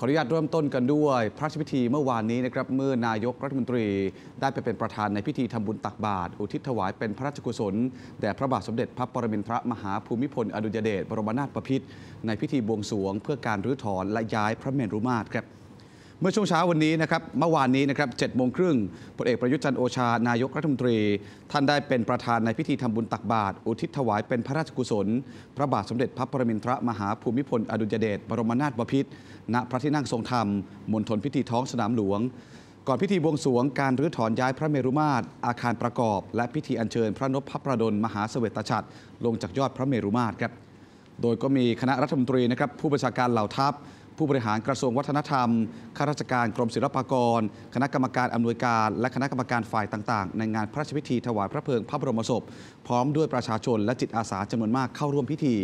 ขออนุญาตเริ่มต้นกันด้วย พระราชพิธีเมื่อวานนี้นะครับเมื่อนายกรัฐมนตรีได้ไปเป็นประธานในพิธีทำบุญตักบาตรอุทิศถวายเป็นพระราชกุศลแด่พระบาทสมเด็จพระปรมินทรมหาภูมิพล อดุลยเดชบรมนาถบพิตรในพิธีบวงสรวง เพื่อการรื้อถอนและย้ายพระเมรุมาตรครับเมื่อช่วงเช้าวันนี้นะครับเมื่อวานนี้นะครับเจ็ดโมงครึ่งพลเอกประยุทธ์จันโอชานายกรัฐมนตรี ท่านได้เป็นประธานในพิธีทำบุญตักบาตรอุทิศถวายเป็นพระราชกุศล พระบาทสมเด็จพระปรมินทรมหาภูมิพล อดุลยเดชบรมนาถบพิตรณพระที่นั่งทรงธรรมมณฑลพิธีท้องสนามหลวง ก่อนพิธีบวงสวงการรื้อถอนย้ายพระเมรุมาตรอาคารประกอบและพิธีอัญเชิญพระนพพระประดลมหาเสวตฉัตรลงจากยอดพระเมรุมาตรครับโดยก็มีคณะรัฐมนตรีนะครับผู้บัญชาการเหล่าทัพผู้บริหารกระทรวงวัฒนธรรม ข้าราชการกรมศิลปากร คณะกรรมการอำนวยการ และคณะกรรมการฝ่ายต่าง ๆ ในงานพระราชพิธีถวายพระเพลิงพระบรมศพ พร้อมด้วยประชาชนและจิตอาสาจำนวนมากเข้าร่วมพิธี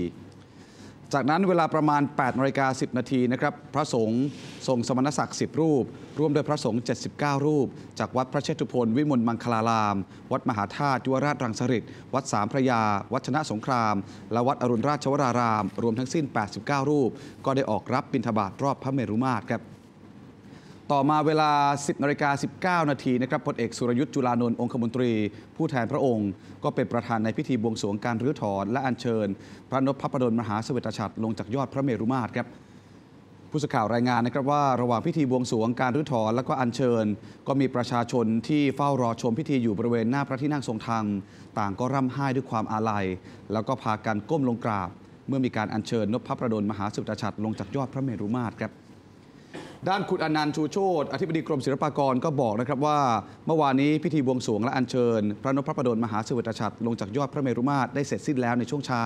จากนั้นเวลาประมาณ8นาฬิกา 10 นาทีนะครับพระสงฆ์ทรงสมณศักดิ์ 10 รูปร่วมด้วยพระสงฆ์ 79 รูป จากวัดพระเชตุพนวิมลมังคลาราม วัดมหาธาตุยุวราชรังสฤษิ์วัดสามพระยา วัดชนะสงคราม และวัดอรุณราชวราราม รวมทั้งสิ้น 89 รูป ก็ได้ออกรับบิณฑบาตรอบพระเมรุมาตรครับต่อมาเวลา 10นาฬิกา19 นาทีนะครับพลเอก สุรยุทธ์จุลานนท์องคมนตรี ผู้แทนพระองค์ ก็เป็นประธานในพิธีบวงสรวงการรื้อถอน และอัญเชิญพระนพพระประดลมหาสเวตฉัตรลงจากยอดพระเมรุมาตรครับ ผู้สื่อข่าวรายงานนะครับ ว่าระหว่างพิธีบวงสรวงการรื้อถอน และก็อัญเชิญก็มีประชาชนที่เฝ้ารอชมพิธีอยู่บริเวณหน้าพระที่นั่งทรงธรรมต่างก็ร่ำไห้ด้วยความอาลัยแล้วก็พากันก้มลงกราบ เมื่อมีการอัญเชิญนพพระประดลมหาสุตชัดลงจากยอดพระเมรุมาตรครับด้านคุณอนันต์ชูโชตอธิบดีกรมศิลปากรก็บอกนะครับว่า เมื่อวานนี้พิธีบวงสรวงและอัญเชิญ พระนพพระประดลมหาสวัสดิชัดลงจากยอดพระเมรุมาตรได้เสร็จสิ้นแล้วในช่วงเช้า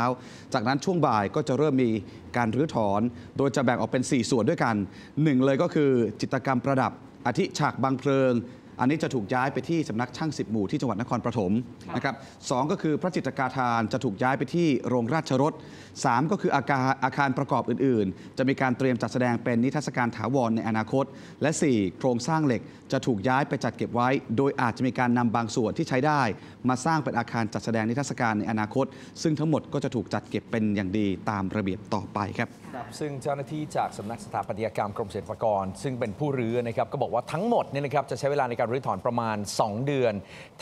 จากนั้นช่วงบ่ายก็จะเริ่มมีการรื้อถอน โดยจะแบ่งออกเป็น 4 ส่วนด้วยกัน 1 เลยก็คือจิตรกรรมประดับอาทิฉากบางเพลิงอันนี้จะถูกย้ายไปที่สำนักช่างสิบหมู่ที่จังหวัดนครปฐมนะครับสก็คือพระจิตกาทานจะถูกย้ายไปที่โรงราชรถ 3 ก็คืออาคารอาคารประกอบอื่น ๆ จะมีการเตรียมจัดแสดงเป็นนิทรรศการถาวร ในอนาคต และ 4 โครงสร้างเหล็กจะถูกย้ายไปจัดเก็บไว้ โดยอาจจะมีการนำบางส่วนที่ใช้ได้ มาสร้างเป็นอาคารจัดแสดงนิทรรศการในอนาคต ซึ่งทั้งหมดก็จะถูกจัดเก็บเป็นอย่างดีตามระเบียบต่อไปครับซึ่งเจ้าหน้าที่จากสำนักสถาปัตยกรรมกรมศิลปากร ซึ่งเป็นผู้รื้อนะครับก็บอกว่าทั้งหมดเนี่ยนะครับจะใช้เวลาในการรื้อถอน ประมาณ 2 เดือน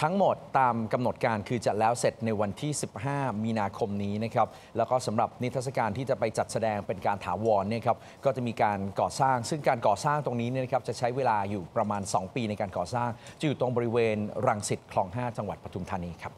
ทั้งหมดตามกำหนดการคือจะแล้วเสร็จในวันที่ 15 มีนาคมนี้นะครับแล้วก็สำหรับนิทรรศการที่จะไปจัดแสดงเป็นการถาวรเนี่ยครับก็จะมีการก่อสร้างซึ่งการก่อสร้างตรงนี้เนี่ยครับจะใช้เวลาอยู่ประมาณ 2 ปีในการก่อสร้าง จะอยู่ตรงบริเวณ รังสิตคลอง 5 จังหวัดปทุมธานีครับ